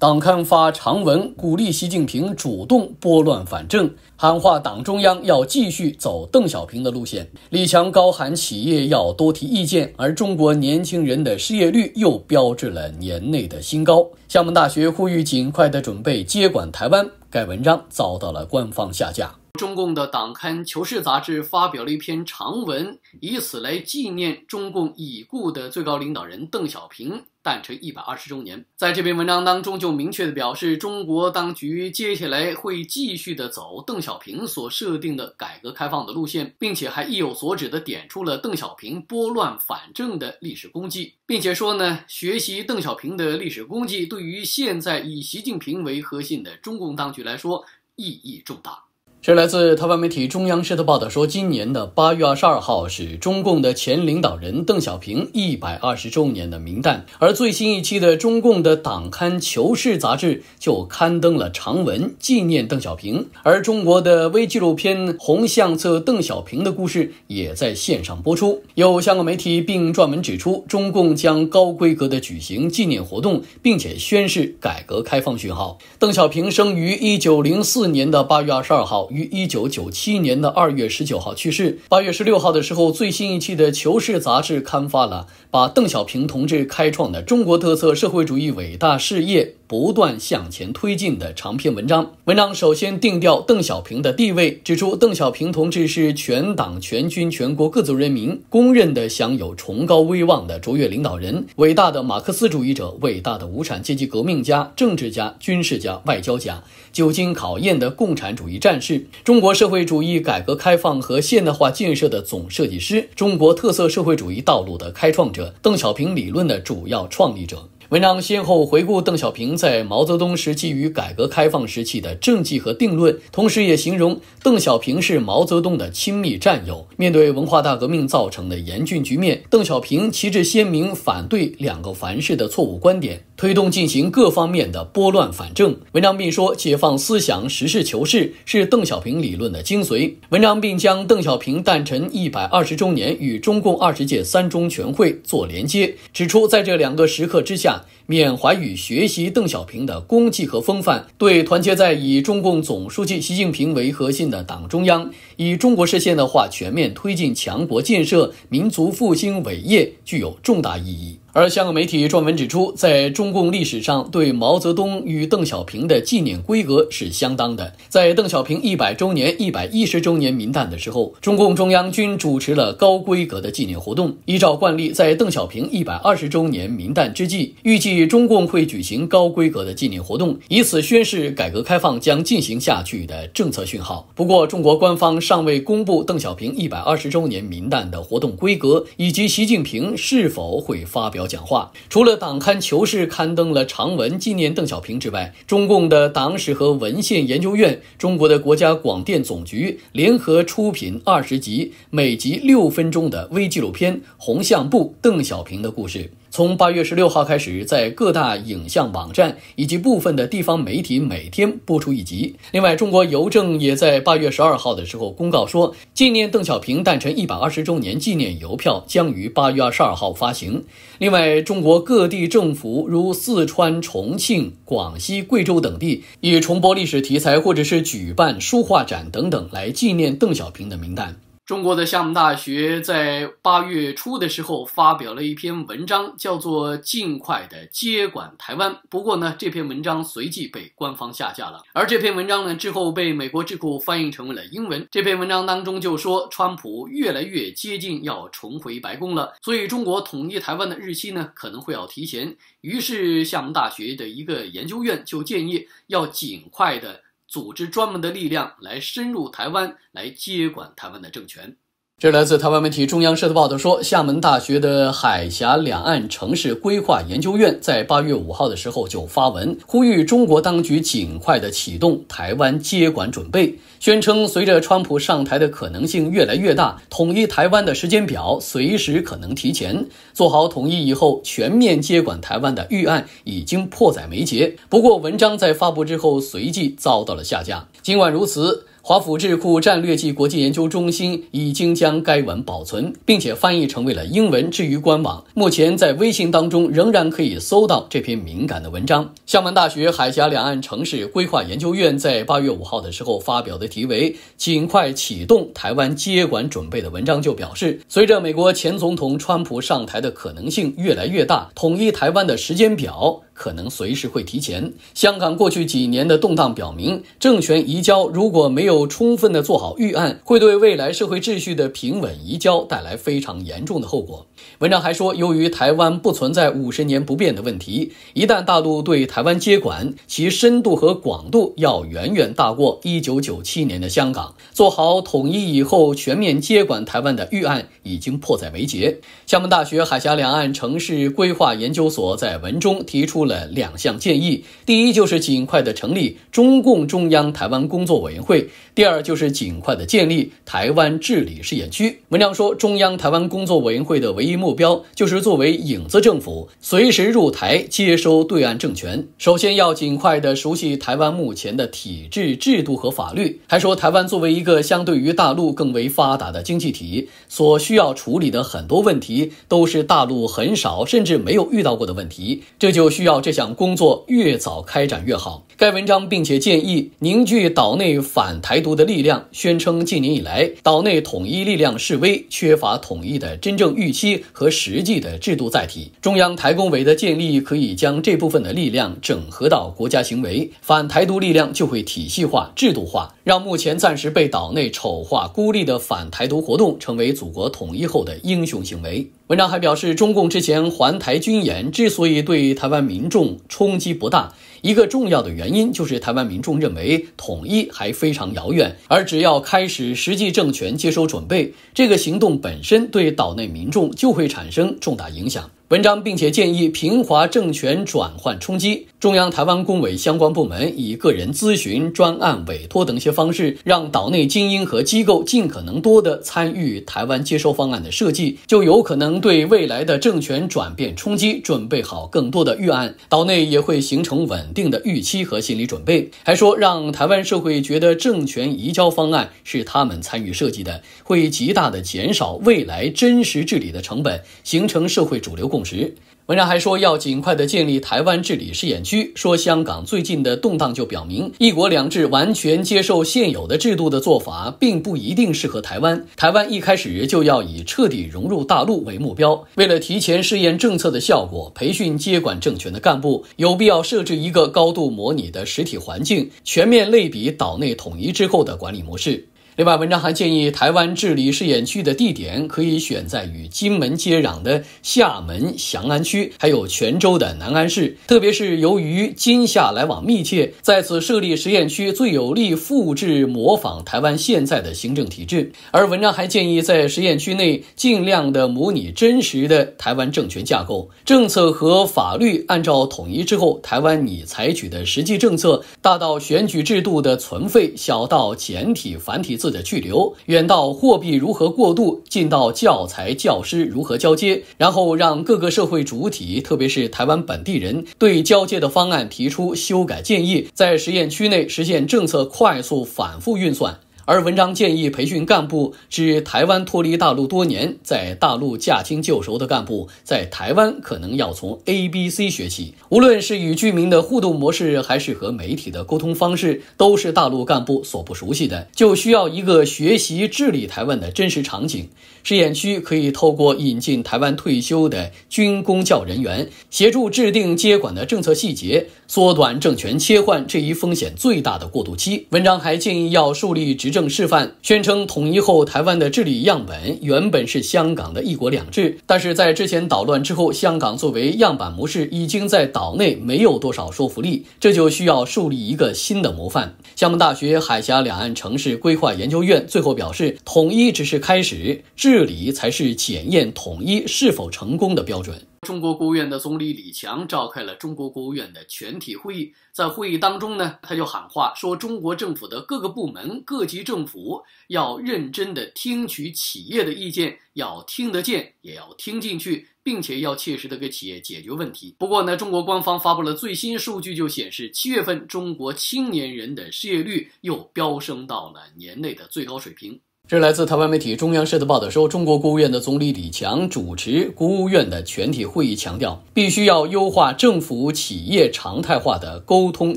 党刊发长文鼓励习近平主动拨乱反正，喊话党中央要继续走邓小平的路线。李强高喊企业要多提意见，而中国年轻人的失业率又标志了年内的新高。厦门大学呼吁尽快的准备接管台湾，该文章遭到了官方下架。中共的党刊《求是》杂志发表了一篇长文，以此来纪念中共已故的最高领导人邓小平诞辰一百二十周年。在这篇文章当中，就明确的表示，中国当局接下来会继续的走邓小平所设定的改革开放的路线，并且还意有所指的点出了邓小平拨乱反正的历史功绩，并且说呢，学习邓小平的历史功绩对于现在以习近平为核心的中共当局来说意义重大。是来自台湾媒体中央社的报道说，今年的八月二十二号是中共的前领导人邓小平一百二十周年的名单，而最新一期的中共的党刊《求是》杂志就刊登了长文纪念邓小平，而中国的微纪录片《红相册：邓小平的故事》也在线上播出。有香港媒体并撰文指出，中共将高规格的举行纪念活动，并且宣示改革开放讯号。邓小平生于一九零四年的八月二十二号。于一九九七年的二月十九号去世。八月十六号的时候，最新一期的《求是》杂志刊发了，把邓小平同志开创的中国特色社会主义伟大事业。不断向前推进的长篇文章。文章首先定调邓小平的地位，指出邓小平同志是全党全军全国各族人民公认的享有崇高威望的卓越领导人，伟大的马克思主义者，伟大的无产阶级革命家、政治家、军事家、外交家，久经考验的共产主义战士，中国社会主义改革开放和现代化建设的总设计师，中国特色社会主义道路的开创者，邓小平理论的主要创立者。文章先后回顾邓小平在毛泽东时期与改革开放时期的政绩和定论，同时也形容邓小平是毛泽东的亲密战友。面对文化大革命造成的严峻局面，邓小平旗帜鲜明反对“两个凡是”的错误观点。推动进行各方面的拨乱反正。文章并说，解放思想、实事求是是邓小平理论的精髓。文章并将邓小平诞辰一百二十周年与中共二十届三中全会做连接，指出，在这两个时刻之下，缅怀与学习邓小平的功绩和风范，对团结在以中共总书记习近平为核心的党中央，以中国式现代化全面推进强国建设、民族复兴伟业，具有重大意义。而香港媒体撰文指出，在中共历史上，对毛泽东与邓小平的纪念规格是相当的。在邓小平一百周年、一百一十周年民诞的时候，中共中央均主持了高规格的纪念活动。依照惯例，在邓小平一百二十周年民诞之际，预计中共会举行高规格的纪念活动，以此宣示改革开放将进行下去的政策讯号。不过，中国官方尚未公布邓小平一百二十周年民诞的活动规格，以及习近平是否会发表。讲话除了党刊《求是》刊登了长文纪念邓小平之外，中共的党史和文献研究院、中国的国家广电总局联合出品二十集，每集六分钟的微纪录片《红相簿：邓小平的故事》。从八月十六号开始，在各大影像网站以及部分的地方媒体每天播出一集。另外，中国邮政也在八月十二号的时候公告说，纪念邓小平诞辰一百二十周年纪念邮票将于八月二十二号发行。另外，中国各地政府如四川、重庆、广西、贵州等地，以重播历史题材，或者是举办书画展等等，来纪念邓小平的名单。中国的厦门大学在八月初的时候发表了一篇文章，叫做“尽快的接管台湾”。不过呢，这篇文章随即被官方下架了。而这篇文章呢，之后被美国智库翻译成为了英文。这篇文章当中就说，川普越来越接近要重回白宫了，所以中国统一台湾的日期呢，可能会要提前。于是，厦门大学的一个研究院就建议要尽快的。组织专门的力量来深入台湾，来接管台湾的政权。这来自台湾媒体中央社的报道说，厦门大学的海峡两岸城市规划研究院在八月五号的时候就发文呼吁中国当局尽快的启动台湾接管准备，宣称随着川普上台的可能性越来越大，统一台湾的时间表随时可能提前，做好统一以后全面接管台湾的预案已经迫在眉睫。不过，文章在发布之后随即遭到了下架。尽管如此。华府智库战略暨国际研究中心已经将该文保存，并且翻译成为了英文，置于官网。目前在微信当中仍然可以搜到这篇敏感的文章。厦门大学海峡两岸城市规划研究院在八月五号的时候发表的题为“尽快启动台湾接管准备”的文章就表示，随着美国前总统川普上台的可能性越来越大，统一台湾的时间表。可能随时会提前。香港过去几年的动荡表明，政权移交如果没有充分的做好预案，会对未来社会秩序的平稳移交带来非常严重的后果。文章还说，由于台湾不存在五十年不变的问题，一旦大陆对台湾接管，其深度和广度要远远大过一九九七年的香港。做好统一以后全面接管台湾的预案已经迫在眉睫。厦门大学海峡两岸城市规划研究所在文中提出。了两项建议，第一就是尽快的成立中共中央台湾工作委员会，第二就是尽快的建立台湾治理试验区。文章说，中央台湾工作委员会的唯一目标就是作为影子政府，随时入台接收对岸政权。首先要尽快的熟悉台湾目前的体制、制度和法律。还说，台湾作为一个相对于大陆更为发达的经济体，所需要处理的很多问题都是大陆很少甚至没有遇到过的问题，这就需要。这项工作越早开展越好。该文章并且建议凝聚岛内反台独的力量，宣称近年以来岛内统一力量示威缺乏统一的真正预期和实际的制度载体。中央台工委的建立可以将这部分的力量整合到国家行为，反台独力量就会体系化、制度化，让目前暂时被岛内丑化、孤立的反台独活动成为祖国统一后的英雄行为。文章还表示，中共之前环台军演之所以对台湾民，重冲击不大。一个重要的原因就是台湾民众认为统一还非常遥远，而只要开始实际政权接收准备，这个行动本身对岛内民众就会产生重大影响。文章并且建议平华政权转换冲击，中央台湾工委相关部门以个人咨询、专案委托等一些方式，让岛内精英和机构尽可能多的参与台湾接收方案的设计，就有可能对未来的政权转变冲击准备好更多的预案，岛内也会形成稳。定的预期和心理准备，还说让台湾社会觉得政权移交方案是他们参与设计的，会极大的减少未来真实治理的成本，形成社会主流共识。文章还说，要尽快的建立台湾治理试验区。说香港最近的动荡就表明，一国两制完全接受现有的制度的做法，并不一定适合台湾。台湾一开始就要以彻底融入大陆为目标。为了提前试验政策的效果，培训接管政权的干部，有必要设置一个高度模拟的实体环境，全面类比岛内统一之后的管理模式。另外，文章还建议台湾治理试验区的地点可以选在与金门接壤的厦门翔安区，还有泉州的南安市。特别是由于金厦来往密切，在此设立实验区最有利复制模仿台湾现在的行政体制。而文章还建议，在实验区内尽量的模拟真实的台湾政权架构、政策和法律，按照统一之后，台湾拟采取的实际政策，大到选举制度的存废，小到简体繁体字。的去留，远到货币如何过渡，近到教材、教师如何交接，然后让各个社会主体，特别是台湾本地人，对交接的方案提出修改建议，在实验区内实现政策快速反复运算。而文章建议，培训干部是台湾脱离大陆多年，在大陆驾轻就熟的干部，在台湾可能要从 A、B、C 学习。无论是与居民的互动模式，还是和媒体的沟通方式，都是大陆干部所不熟悉的，就需要一个学习治理台湾的真实场景。试验区可以透过引进台湾退休的军公教人员，协助制定接管的政策细节，缩短政权切换这一风险最大的过渡期。文章还建议，要树立执政。正示范宣称统一后台湾的治理样本原本是香港的一国两制，但是在之前捣乱之后，香港作为样板模式已经在岛内没有多少说服力，这就需要树立一个新的模范。厦门大学海峡两岸城市规划研究院最后表示，统一只是开始，治理才是检验统一是否成功的标准。中国国务院的总理李强召开了中国国务院的全体会议，在会议当中呢，他就喊话说，中国政府的各个部门、各级政府要认真的听取企业的意见，要听得见，也要听进去，并且要切实的给企业解决问题。不过呢，中国官方发布了最新数据，就显示七月份中国青年人的失业率又飙升到了年内的最高水平。这是来自台湾媒体中央社的报道，说中国国务院的总理李强主持国务院的全体会议，强调必须要优化政府企业常态化的沟通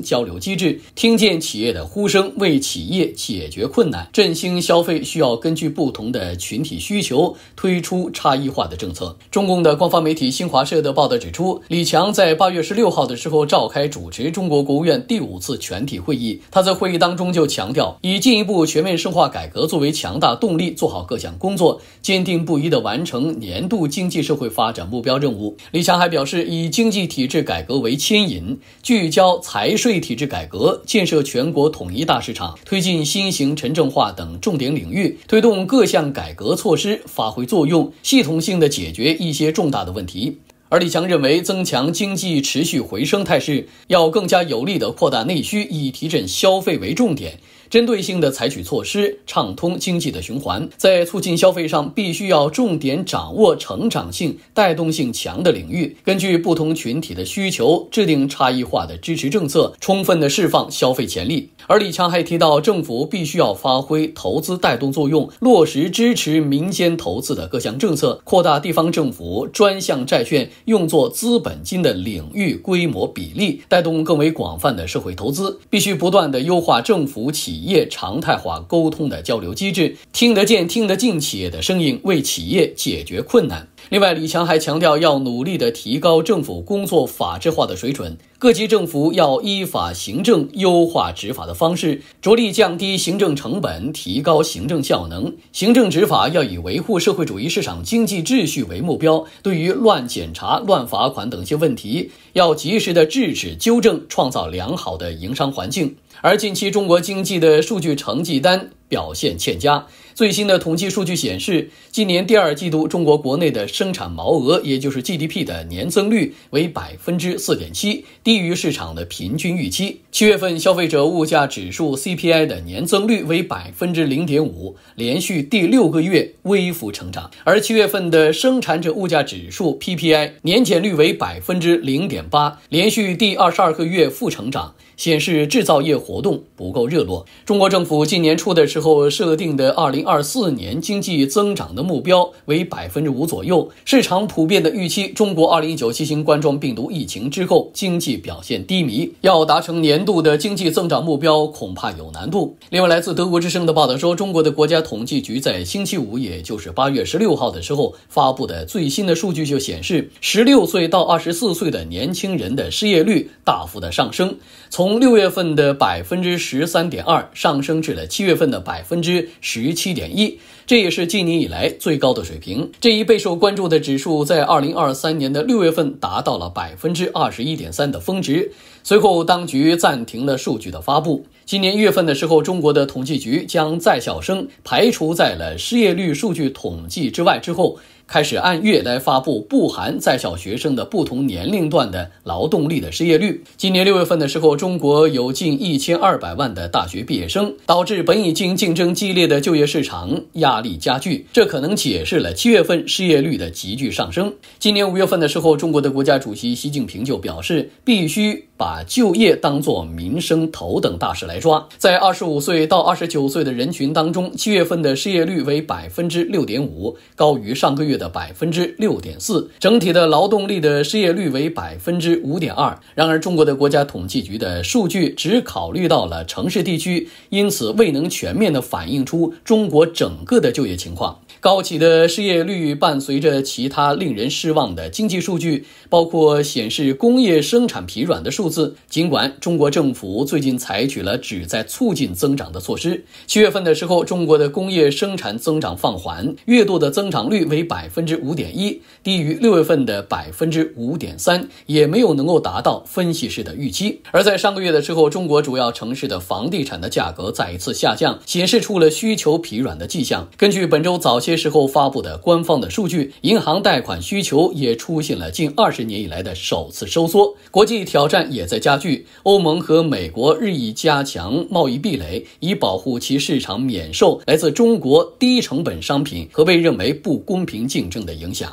交流机制，听见企业的呼声，为企业解决困难，振兴消费需要根据不同的群体需求推出差异化的政策。中共的官方媒体新华社的报道指出，李强在八月十六号的时候召开主持中国国务院第五次全体会议，他在会议当中就强调，以进一步全面深化改革作为强。大动力做好各项工作，坚定不移地完成年度经济社会发展目标任务。李强还表示，以经济体制改革为牵引，聚焦财税体制改革、建设全国统一大市场、推进新型城镇化等重点领域，推动各项改革措施发挥作用，系统性的解决一些重大的问题。而李强认为，增强经济持续回升态势，要更加有力地扩大内需，以提振消费为重点。针对性的采取措施，畅通经济的循环。在促进消费上，必须要重点掌握成长性、带动性强的领域，根据不同群体的需求，制定差异化的支持政策，充分的释放消费潜力。而李强还提到，政府必须要发挥投资带动作用，落实支持民间投资的各项政策，扩大地方政府专项债券用作资本金的领域、规模比例，带动更为广泛的社会投资。必须不断的优化政府企。企业常态化沟通的交流机制，听得见、听得进企业的声音，为企业解决困难。另外，李强还强调，要努力地提高政府工作法治化的水准。各级政府要依法行政，优化执法的方式，着力降低行政成本，提高行政效能。行政执法要以维护社会主义市场经济秩序为目标。对于乱检查、乱罚款等一些问题，要及时地制止、纠正，创造良好的营商环境。而近期中国经济的数据成绩单。表现欠佳。最新的统计数据显示，今年第二季度中国国内的生产毛额，也就是 GDP 的年增率为百分之四点七，低于市场的平均预期。七月份消费者物价指数 CPI 的年增率为百分之零点五，连续第六个月微幅成长；而七月份的生产者物价指数 PPI 年减率为百分之零点八，连续第二十二个月负成长。显示制造业活动不够热络。中国政府今年初的时候设定的二零二四年经济增长的目标为百分之五左右。市场普遍的预期，中国二零一九新型冠状病毒疫情之后，经济表现低迷，要达成年度的经济增长目标恐怕有难度。另外，来自德国之声的报道说，中国的国家统计局在星期五，也就是八月十六号的时候发布的最新的数据就显示，十六岁到二十四岁的年轻人的失业率大幅的上升。从六月份的百分之十三点二上升至了七月份的百分之十七点一，这也是今年以来最高的水平。这一备受关注的指数在二零二三年的六月份达到了百分之二十一点三的峰值，随后当局暂停了数据的发布。今年一月份的时候，中国的统计局将在校生排除在了失业率数据统计之外之后。开始按月来发布不含在校学生的不同年龄段的劳动力的失业率。今年六月份的时候，中国有近一千二百万的大学毕业生，导致本已经竞争激烈的就业市场压力加剧，这可能解释了七月份失业率的急剧上升。今年五月份的时候，中国的国家主席习近平就表示，必须。把就业当做民生头等大事来抓，在二十五岁到二十九岁的人群当中，七月份的失业率为百分之六点五，高于上个月的百分之六点四。整体的劳动力的失业率为百分之五点二。然而，中国的国家统计局的数据只考虑到了城市地区，因此未能全面的反映出中国整个的就业情况。高企的失业率伴随着其他令人失望的经济数据，包括显示工业生产疲软的数。尽管中国政府最近采取了旨在促进增长的措施，七月份的时候，中国的工业生产增长放缓，月度的增长率为百分之五点一，低于六月份的百分之五点三，也没有能够达到分析师的预期。而在上个月的时候，中国主要城市的房地产的价格再一次下降，显示出了需求疲软的迹象。根据本周早些时候发布的官方的数据，银行贷款需求也出现了近二十年以来的首次收缩。国际挑战也。也在加剧，欧盟和美国日益加强贸易壁垒，以保护其市场免受来自中国低成本商品和被认为不公平竞争的影响。